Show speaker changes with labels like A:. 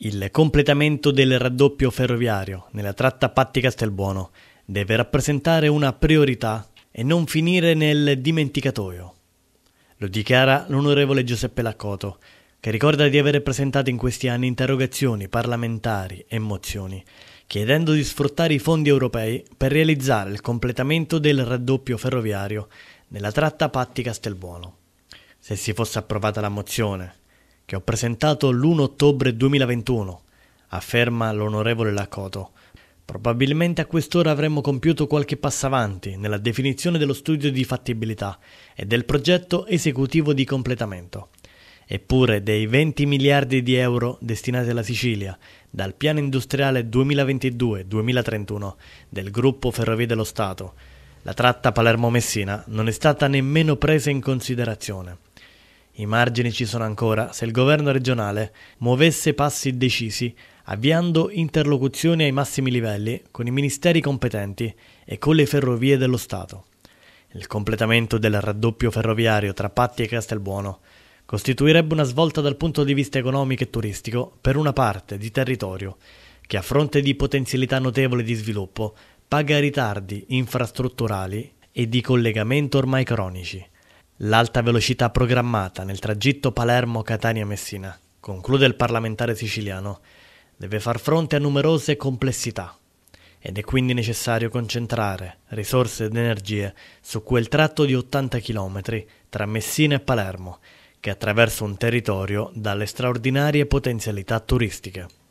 A: Il completamento del raddoppio ferroviario nella tratta Patti Castelbuono deve rappresentare una priorità e non finire nel dimenticatoio. Lo dichiara l'onorevole Giuseppe Laccoto, che ricorda di aver presentato in questi anni interrogazioni parlamentari e mozioni, chiedendo di sfruttare i fondi europei per realizzare il completamento del raddoppio ferroviario nella tratta Patti Castelbuono. Se si fosse approvata la mozione che ho presentato l'1 ottobre 2021, afferma l'onorevole Lacoto. Probabilmente a quest'ora avremmo compiuto qualche passo avanti nella definizione dello studio di fattibilità e del progetto esecutivo di completamento. Eppure dei 20 miliardi di euro destinati alla Sicilia dal piano industriale 2022-2031 del gruppo Ferrovie dello Stato, la tratta Palermo-Messina non è stata nemmeno presa in considerazione. I margini ci sono ancora se il governo regionale muovesse passi decisi, avviando interlocuzioni ai massimi livelli con i ministeri competenti e con le ferrovie dello Stato. Il completamento del raddoppio ferroviario tra Patti e Castelbuono costituirebbe una svolta dal punto di vista economico e turistico per una parte di territorio che a fronte di potenzialità notevoli di sviluppo paga ritardi infrastrutturali e di collegamento ormai cronici L'alta velocità programmata nel tragitto Palermo-Catania-Messina, conclude il parlamentare siciliano, deve far fronte a numerose complessità ed è quindi necessario concentrare risorse ed energie su quel tratto di 80 km tra Messina e Palermo, che attraversa un territorio dalle straordinarie potenzialità turistiche.